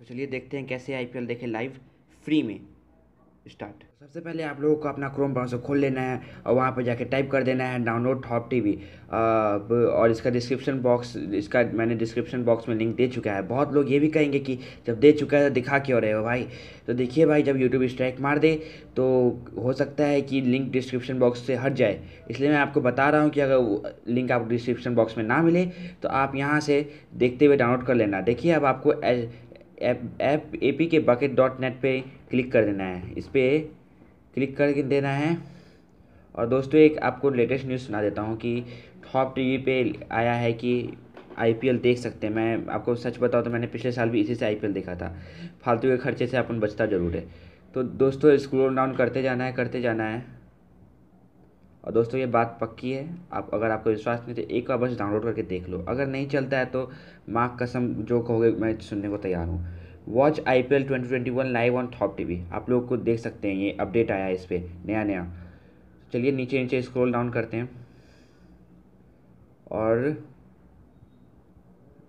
तो चलिए देखते हैं कैसे आई पी देखें लाइव फ्री में स्टार्ट सबसे पहले आप लोगों को अपना क्रोम ब्राउज़र खोल लेना है और वहाँ पर जाके टाइप कर देना है डाउनलोड टॉप टीवी और इसका डिस्क्रिप्शन बॉक्स इसका मैंने डिस्क्रिप्शन बॉक्स में लिंक दे चुका है बहुत लोग ये भी कहेंगे कि जब दे चुका है तो दिखा क्यों रहे हो भाई तो देखिए भाई जब यूट्यूब स्ट्राइक मार दे तो हो सकता है कि लिंक डिस्क्रिप्शन बॉक्स से हट जाए इसलिए मैं आपको बता रहा हूँ कि अगर लिंक आपको डिस्क्रिप्शन बॉक्स में ना मिले तो आप यहाँ से देखते हुए डाउनलोड कर लेना देखिए अब आपको ऐप ऐप ए पी के बकेट डॉट नेट पर क्लिक कर देना है इस पर क्लिक कर देना है और दोस्तों एक आपको लेटेस्ट न्यूज़ सुना देता हूँ कि टॉप टीवी पे आया है कि आईपीएल देख सकते हैं मैं आपको सच बताऊँ तो मैंने पिछले साल भी इसी से आईपीएल देखा था फालतू के खर्चे से अपन बचता ज़रूर है तो दोस्तों स्क्रोल डाउन करते जाना है करते जाना है और दोस्तों ये बात पक्की है आप अगर आपको विश्वास नहीं तो एक बार बस डाउनलोड करके देख लो अगर नहीं चलता है तो माँ कसम जो कहोगे मैं सुनने को तैयार हूँ watch I P L twenty twenty one live on Thop T V आप लोग को देख सकते हैं ये अपडेट आया है इस पर नया नया चलिए नीचे नीचे स्क्रोल डाउन करते हैं और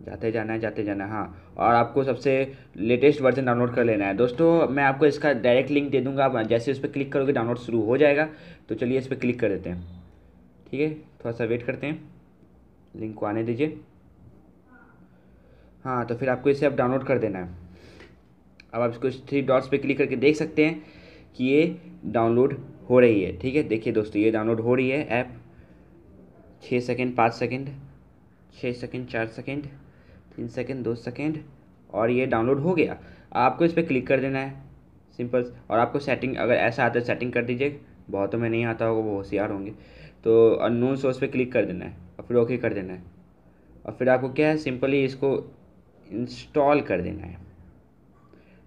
जाते जाना है जाते जाना हाँ और आपको सबसे लेटेस्ट वर्जन डाउनलोड कर लेना है दोस्तों मैं आपको इसका डायरेक्ट लिंक दे दूंगा आप जैसे उस पर क्लिक करोगे डाउनलोड शुरू हो जाएगा तो चलिए इस पर क्लिक कर देते हैं ठीक है थोड़ा सा वेट करते हैं लिंक को आने दीजिए हाँ तो फिर आपको इसे अब डाउनलोड कर देना है अब आप इसको थ्री डॉट्स पर क्लिक करके देख सकते हैं कि ये डाउनलोड हो रही है ठीक है देखिए दोस्तों ये डाउनलोड हो रही है ऐप छः सेकेंड पाँच सेकेंड छः सेकेंड चार सेकेंड तीन सेकेंड दो सेकेंड और ये डाउनलोड हो गया आपको इस पर क्लिक कर देना है सिंपल और आपको सेटिंग अगर ऐसा आता है सेटिंग कर दीजिए बहुतों तो में नहीं आता होगा वो होशियार होंगे तो अननोन सोर्स पे क्लिक कर देना है और फिर ओके कर देना है और फिर आपको क्या है सिंपली इसको इंस्टॉल कर देना है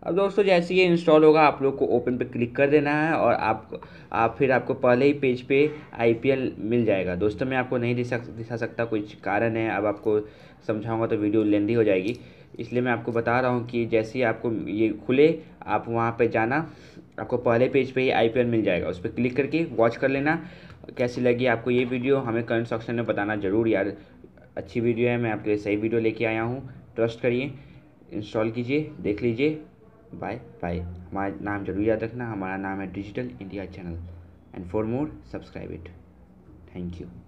अब दोस्तों जैसे ये इंस्टॉल होगा आप लोग को ओपन पे क्लिक कर देना है और आप आप फिर आपको पहले ही पेज पे आईपीएल मिल जाएगा दोस्तों मैं आपको नहीं दिखा दिखा सकता कुछ कारण है अब आपको समझाऊंगा तो वीडियो लेंदी हो जाएगी इसलिए मैं आपको बता रहा हूँ कि जैसे ही आपको ये खुले आप वहाँ पर जाना आपको पहले पेज पे ही आई मिल जाएगा उस पर क्लिक करके वॉच कर लेना कैसी लगी आपको ये वीडियो हमें कमेंट सेक्शन में बताना ज़रूर यार अच्छी वीडियो है मैं आपके लिए सही वीडियो लेके आया हूँ ट्रस्ट करिए इंस्टॉल कीजिए देख लीजिए बाय बाय हमारा नाम जरूर याद रखना हमारा नाम है digital India channel and for more subscribe it thank you